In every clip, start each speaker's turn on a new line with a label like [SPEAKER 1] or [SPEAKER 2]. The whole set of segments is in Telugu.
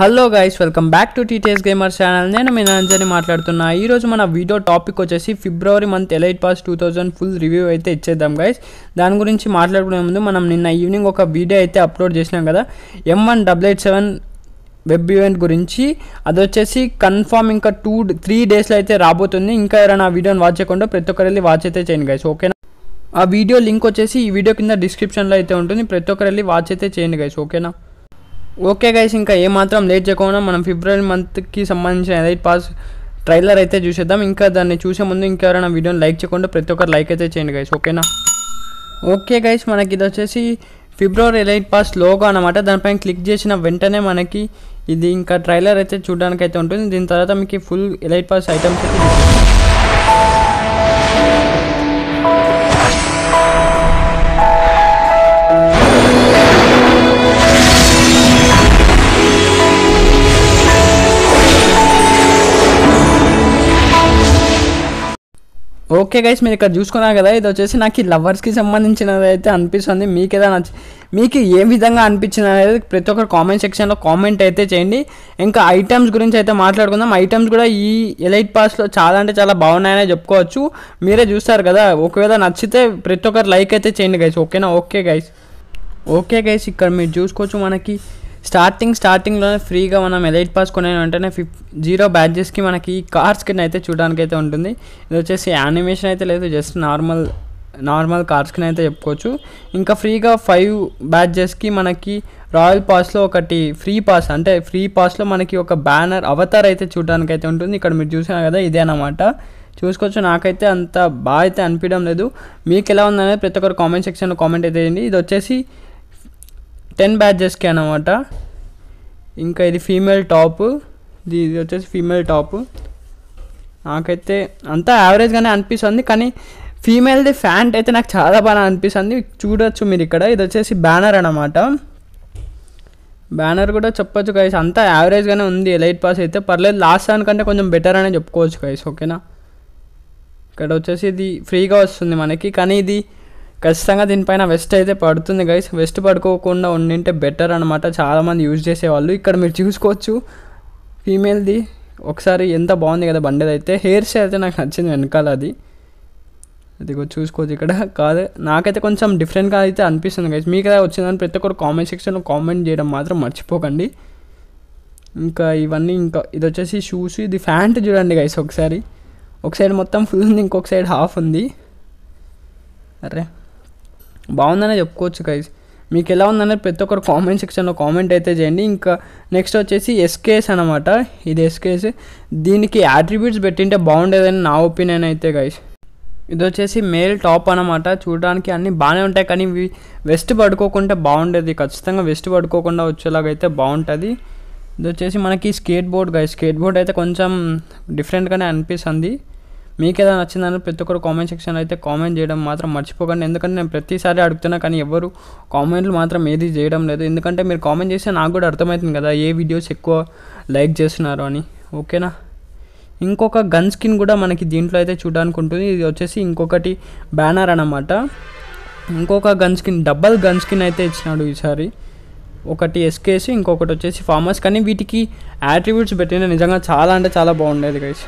[SPEAKER 1] hello guys welcome back to TTS gamer channel నేను మీ నంజని మాట్లాడుతున్నా ఈరోజు మన వీడియో టాపిక్ వచ్చేసి February month elite pass two thousand full review అయితే ఇచ్చేద్దాం గైస్ దాని గురించి మాట్లాడుకునే ముందు మనం నిన్న ఈవినింగ్ ఒక వీడియో అయితే అప్లోడ్ చేసినాం కదా M one double eight seven web event గురించి అది వచ్చేసి కన్ఫామ్ ఇంకా టూ త్రీ డేస్లో అయితే రాబోతుంది ఇంకా ఎవరైనా వీడియోని వాచ్ చేయకుండా ప్రతి ఒక్కరి వెళ్ళి వాచ్ అయితే చేయండి గైస్ ఓకేనా ఆ వీడియో లింక్ వచ్చేసి ఈ వీడియో కింద డిస్క్రిప్షన్లో అయితే ఉంటుంది ప్రతి ఒక్కరు వెళ్ళి వాచ్ అయితే చేయండి గైస్ ఓకేనా ఓకే గైస్ ఇంకా ఏమాత్రం లేట్ చేయకుండా మనం ఫిబ్రవరి మంత్కి సంబంధించిన ఎలైట్ పాస్ ట్రైలర్ అయితే చూసేద్దాం ఇంకా దాన్ని చూసే ముందు ఇంకెవరైనా వీడియోని లైక్ చేయకుండా ప్రతి ఒక్కరు లైక్ అయితే చేయండి గైస్ ఓకేనా ఓకే గైస్ మనకి ఇది వచ్చేసి ఫిబ్రవరి ఎలైట్ పాస్ లోగో అనమాట దానిపైన క్లిక్ చేసిన వెంటనే మనకి ఇది ఇంకా ట్రైలర్ అయితే చూడడానికి అయితే ఉంటుంది దీని తర్వాత మీకు ఫుల్ ఎలైట్ పాస్ ఐటమ్స్ అయితే ఓకే గైస్ మీరు ఇక్కడ చూసుకున్నారు కదా ఇది వచ్చేసి నాకు ఈ లవర్స్కి సంబంధించినది అయితే అనిపిస్తుంది మీకు ఏదైనా నచ్చి మీకు ఏ విధంగా అనిపించింది అనేది ప్రతి ఒక్కరు కామెంట్ సెక్షన్లో కామెంట్ అయితే చేయండి ఇంకా ఐటమ్స్ గురించి అయితే మాట్లాడుకుందాం ఐటమ్స్ కూడా ఈ ఎలైట్ పాస్లో చాలా అంటే చాలా బాగున్నాయనే చెప్పుకోవచ్చు మీరే చూస్తారు కదా ఒకవేళ నచ్చితే ప్రతి ఒక్కరు లైక్ అయితే చేయండి గైస్ ఓకేనా ఓకే గైస్ ఓకే గైస్ ఇక్కడ మీరు చూసుకోవచ్చు మనకి స్టార్టింగ్ స్టార్టింగ్లోనే ఫ్రీగా మనం ఎలైట్ పాస్ కొనే వెంటనే ఫిఫ్ జీరో బ్యాడ్జెస్కి మనకి కార్స్ కింద అయితే చూడడానికి అయితే ఉంటుంది ఇది వచ్చేసి యానిమేషన్ అయితే లేదు జస్ట్ నార్మల్ నార్మల్ కార్స్ కింద అయితే చెప్పుకోవచ్చు ఇంకా ఫ్రీగా ఫైవ్ బ్యాడ్జెస్కి మనకి రాయల్ పాస్లో ఒకటి ఫ్రీ పాస్ అంటే ఫ్రీ పాస్లో మనకి ఒక బ్యానర్ అవతార్ అయితే చూడడానికి అయితే ఉంటుంది ఇక్కడ మీరు చూసినా కదా ఇదే అనమాట చూసుకోవచ్చు నాకైతే అంత బాగా అయితే అనిపించడం లేదు మీకు ఎలా ఉందనేది ప్రతి ఒక్కరు కామెంట్ సెక్షన్లో కామెంట్ అయితే ఇది వచ్చేసి టెన్ బ్యాచెస్కి అనమాట ఇంకా ఇది ఫీమేల్ టాప్ ఇది ఇది వచ్చేసి ఫీమేల్ టాప్ నాకైతే అంతా యావరేజ్గానే అనిపిస్తుంది కానీ ఫీమేల్ది ఫ్యాంట్ అయితే నాకు చాలా బాగా అనిపిస్తుంది చూడొచ్చు మీరు ఇక్కడ ఇది వచ్చేసి బ్యానర్ అనమాట బ్యానర్ కూడా చెప్పొచ్చు కైస్ అంతా యావరేజ్గానే ఉంది లైట్ పాస్ అయితే పర్లేదు లాస్ట్ దానికంటే కొంచెం బెటర్ అనే చెప్పుకోవచ్చు కైస్ ఓకేనా ఇక్కడ వచ్చేసి ఇది ఫ్రీగా వస్తుంది మనకి కానీ ఇది ఖచ్చితంగా దీనిపైన వెస్ట్ అయితే పడుతుంది గైస్ వెస్ట్ పడుకోకుండా ఉండింటే బెటర్ అనమాట చాలామంది యూజ్ చేసేవాళ్ళు ఇక్కడ మీరు చూసుకోవచ్చు ఫీమేల్ది ఒకసారి ఎంత బాగుంది కదా బండిది అయితే హెయిర్ స్టైల్ అయితే నాకు నచ్చింది వెనకాల అది ఇదిగో చూసుకోవచ్చు ఇక్కడ కాదు నాకైతే కొంచెం డిఫరెంట్గా అయితే అనిపిస్తుంది గైస్ మీకు అయితే వచ్చిందని ప్రతి ఒక్కరు కామెంట్ సెక్షన్లో కామెంట్ చేయడం మాత్రం మర్చిపోకండి ఇంకా ఇవన్నీ ఇంకా ఇది వచ్చేసి షూస్ ఇది ఫ్యాంట్ చూడండి గైస్ ఒకసారి ఒక సైడ్ మొత్తం ఫుల్ ఉంది ఇంకొక సైడ్ హాఫ్ ఉంది అరే బాగుందనే చెప్పుకోవచ్చు గైస్ మీకు ఎలా ఉందనేది ప్రతి ఒక్కరు కామెంట్ సెక్షన్లో కామెంట్ అయితే చేయండి ఇంకా నెక్స్ట్ వచ్చేసి ఎస్కేస్ అనమాట ఇది ఎస్కేస్ దీనికి యాట్రిబ్యూట్స్ పెట్టింటే బాగుండేదని నా ఒపీనియన్ అయితే గైజ్ ఇది వచ్చేసి మేల్ టాప్ అనమాట చూడడానికి అన్నీ బాగానే ఉంటాయి కానీ వెస్ట్ పడుకోకుండా బాగుండేది ఖచ్చితంగా వెస్ట్ పడుకోకుండా వచ్చేలాగైతే బాగుంటుంది ఇది వచ్చేసి మనకి skateboard guys skateboard అయితే కొంచెం డిఫరెంట్గానే అనిపిస్తుంది మీకు ఏదైనా నచ్చిందని ప్రతి ఒక్కరు కామెంట్ సెక్షన్లో అయితే కామెంట్ చేయడం మాత్రం మర్చిపోకండి ఎందుకంటే నేను ప్రతిసారి అడుగుతున్నా కానీ ఎవరు కామెంట్లు మాత్రం ఏది చేయడం లేదు ఎందుకంటే మీరు కామెంట్ చేస్తే నాకు కూడా అర్థమవుతుంది కదా ఏ వీడియోస్ ఎక్కువ లైక్ చేస్తున్నారు అని ఓకేనా ఇంకొక గన్ స్కిన్ కూడా మనకి దీంట్లో అయితే చూడడానికి ఉంటుంది ఇది వచ్చేసి ఇంకొకటి బ్యానర్ అనమాట ఇంకొక gun skin double gun skin అయితే ఇచ్చినాడు ఈసారి ఒకటి ఎస్కేసి ఇంకొకటి వచ్చేసి ఫార్మర్స్ కానీ వీటికి యాట్రిబ్యూట్స్ పెట్టిన నిజంగా చాలా అంటే చాలా బాగుండేది గైస్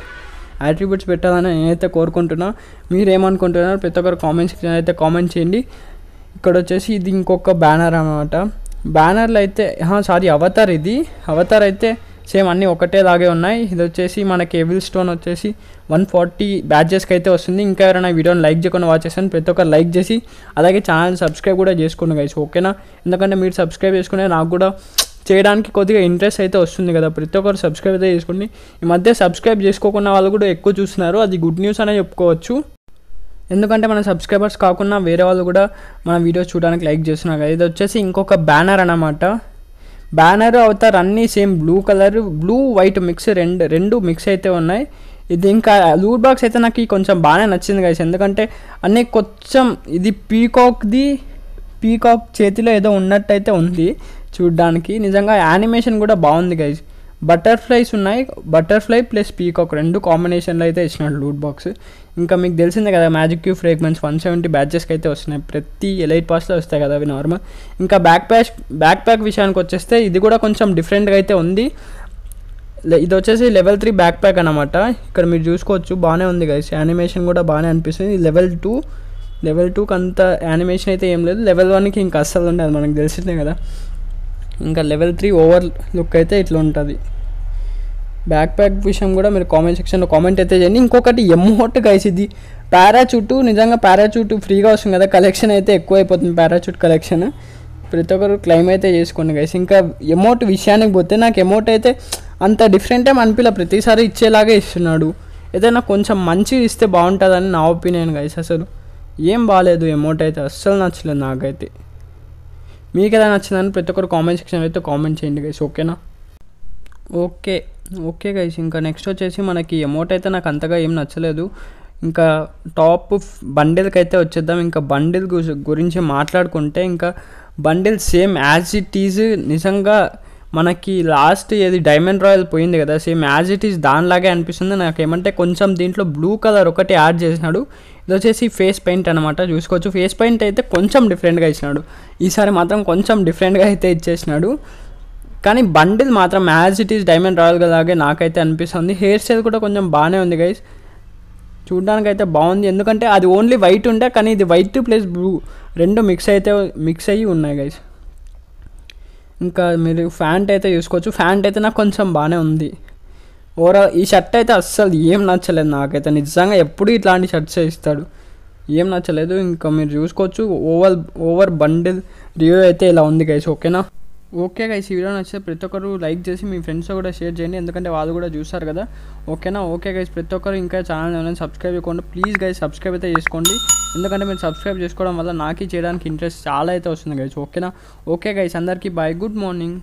[SPEAKER 1] యాట్రిబ్యూట్స్ పెట్టాలని నేనైతే కోరుకుంటున్నా మీరేమనుకుంటున్నారు ప్రతి ఒక్కరు కామెంట్ సెక్షన్ అయితే కామెంట్ చేయండి ఇక్కడ వచ్చేసి ఇది ఇంకొక బ్యానర్ అనమాట బ్యానర్లు అయితే సారీ అవతార్ ఇది అవతార్ అయితే సేమ్ అన్నీ ఒకటే లాగే ఉన్నాయి ఇది వచ్చేసి మనకి ఎవిల్ స్టోన్ వచ్చేసి వన్ ఫార్టీ బ్యాచెస్కి అయితే వస్తుంది ఇంకా ఎవరైనా వీడియోని లైక్ చేయకుండా వాచ్ చేస్తాను ప్రతి ఒక్కరు లైక్ చేసి అలాగే ఛానల్ సబ్స్క్రైబ్ కూడా చేసుకోండి గైస్ ఓకేనా ఎందుకంటే మీరు సబ్స్క్రైబ్ చేసుకునే నాకు కూడా చేయడానికి కొద్దిగా ఇంట్రెస్ట్ అయితే వస్తుంది కదా ప్రతి ఒక్కరు సబ్స్క్రైబ్ అయితే చేసుకోండి ఈ మధ్య సబ్స్క్రైబ్ చేసుకోకుండా వాళ్ళు కూడా ఎక్కువ చూస్తున్నారు అది గుడ్ న్యూస్ అనే చెప్పుకోవచ్చు ఎందుకంటే మన సబ్స్క్రైబర్స్ కాకుండా వేరే వాళ్ళు కూడా మన వీడియోస్ చూడడానికి లైక్ చేస్తున్నారు కదా ఇది వచ్చేసి ఇంకొక బ్యానర్ అనమాట బ్యానర్ అవుతారు అన్నీ same blue colour blue white mix రెండు రెండు మిక్స్ అయితే ఉన్నాయి ఇది ఇంకా లూట్ బాక్స్ అయితే నాకు కొంచెం బాగానే నచ్చింది కదా ఎందుకంటే అన్నీ కొంచెం ఇది పీకాక్ది పీకాక్ చేతిలో ఏదో ఉన్నట్టయితే ఉంది చూడ్డానికి నిజంగా యానిమేషన్ కూడా బాగుంది గైజ్ బటర్ఫ్లైస్ ఉన్నాయి బటర్ఫ్లై ప్లస్ పీక్ ఒక రెండు కాంబినేషన్లో అయితే ఇచ్చినాడు లూట్ బాక్స్ ఇంకా మీకు తెలిసిందే కదా magic cube fragments one seventy బ్యాచెస్కి అయితే వస్తున్నాయి ప్రతి ఎలైట్ పాస్లో వస్తాయి కదా అవి నార్మల్ ఇంకా బ్యాక్ ప్యాక్ బ్యాక్ ప్యాక్ విషయానికి వచ్చేస్తే ఇది కూడా కొంచెం డిఫరెంట్గా అయితే ఉంది ఇది వచ్చేసి లెవెల్ త్రీ బ్యాక్ ప్యాక్ అనమాట ఇక్కడ మీరు చూసుకోవచ్చు బాగానే ఉంది కదా యానిమేషన్ కూడా బాగానే అనిపిస్తుంది లెవెల్ టూ లెవెల్ టూకి అంత యానిమేషన్ అయితే ఏం లేదు లెవెల్ వన్కి ఇంకా అస్సలు ఉండదు మనకు తెలిసిందే కదా ఇంకా లెవెల్ త్రీ ఓవర్ లుక్ అయితే ఇట్లా ఉంటుంది బ్యాక్ ప్యాక్ విషయం కూడా మీరు కామెంట్ సెక్షన్లో కామెంట్ అయితే చేయండి ఇంకొకటి ఎమ్మోట్ గైస్ ఇది నిజంగా పారాచూట్ ఫ్రీగా వస్తుంది కదా కలెక్షన్ అయితే ఎక్కువ అయిపోతుంది పారాచూట్ కలెక్షన్ ప్రతి ఒక్కరు క్లైమ్ అయితే చేసుకోండి గైస్ ఇంకా ఎమౌంట్ విషయానికి పోతే నాకు ఎమౌంట్ అయితే అంత డిఫరెంట్ ఏం అనిపిల్ల ప్రతిసారి ఇచ్చేలాగే ఇస్తున్నాడు ఏదైనా కొంచెం మంచి ఇస్తే బాగుంటుందని నా ఒపీనియన్ గైస్ అసలు ఏం బాగాలేదు ఎమౌంట్ అయితే అస్సలు నచ్చలేదు నాకైతే మీకు ఎలా నచ్చిందని ప్రతి ఒక్కరు కామెంట్ సెక్షన్లో అయితే కామెంట్ చేయండి గైస్ ఓకేనా ఓకే ఓకే గైస్ ఇంకా నెక్స్ట్ వచ్చేసి మనకి అమౌంట్ అయితే నాకు అంతగా ఏం నచ్చలేదు ఇంకా టాప్ బండిల్కి అయితే వచ్చేద్దాం ఇంకా బండిల్ గురించి మాట్లాడుకుంటే ఇంకా bundle same as it is నిజంగా మనకి లాస్ట్ ఏది డైమండ్ రాయల్ పోయింది కదా సేమ్ యాజ్ ఇట్ ఈస్ దానిలాగే అనిపిస్తుంది నాకు ఏమంటే కొంచెం దీంట్లో బ్లూ కలర్ ఒకటి యాడ్ చేసినాడు ఇది వచ్చేసి ఫేస్ పెయింట్ అనమాట చూసుకోవచ్చు ఫేస్ పెయింట్ అయితే కొంచెం డిఫరెంట్గా ఇచ్చినాడు ఈసారి మాత్రం కొంచెం డిఫరెంట్గా అయితే ఇచ్చేసినాడు కానీ బండిల్ మాత్రం as it is diamond royal లాగే నాకైతే అనిపిస్తుంది హెయిర్ స్టైల్ కూడా కొంచెం బాగానే ఉంది గైస్ చూడడానికి అయితే బాగుంది ఎందుకంటే అది ఓన్లీ వైట్ ఉండే కానీ ఇది వైట్ ప్లస్ బ్లూ రెండు మిక్స్ అయితే మిక్స్ అయ్యి ఉన్నాయి గైస్ ఇంకా మీరు ఫ్యాంట్ అయితే చూసుకోవచ్చు ఫ్యాంట్ అయితే నాకు కొంచెం బాగానే ఉంది ఓవరాల్ ఈ షర్ట్ అయితే అస్సలు ఏం నచ్చలేదు నాకైతే నిజంగా ఎప్పుడు ఇట్లాంటి షర్ట్స్ ఇస్తాడు ఏం నచ్చలేదు ఇంకా మీరు చూసుకోవచ్చు ఓవర్ ఓవర్ బండిల్ రివ్యూ అయితే ఇలా ఉంది గైస్ ఓకేనా ఓకే గైస్ ఈ వీడియో నచ్చితే ప్రతి ఒక్కరు లైక్ చేసి మీ ఫ్రెండ్స్తో కూడా షేర్ చేయండి ఎందుకంటే వాళ్ళు కూడా చూస్తారు కదా ఓకేనా ఓకే గైస్ ప్రతి ఒక్కరు ఇంకా ఛానల్ ఏమైనా సబ్స్క్రైబ్ చేయకుండా ప్లీజ్ గైజ్ సబ్స్క్రైబ్ అయితే చేసుకోండి ఎందుకంటే మీరు సబ్స్క్రైబ్ చేసుకోవడం వల్ల నాకు చేయడానికి ఇంట్రెస్ట్ చాలా అయితే వస్తుంది గైస్ ఓకేనా ఓకే గైస్ అందరికీ బాయ్ గుడ్ మార్నింగ్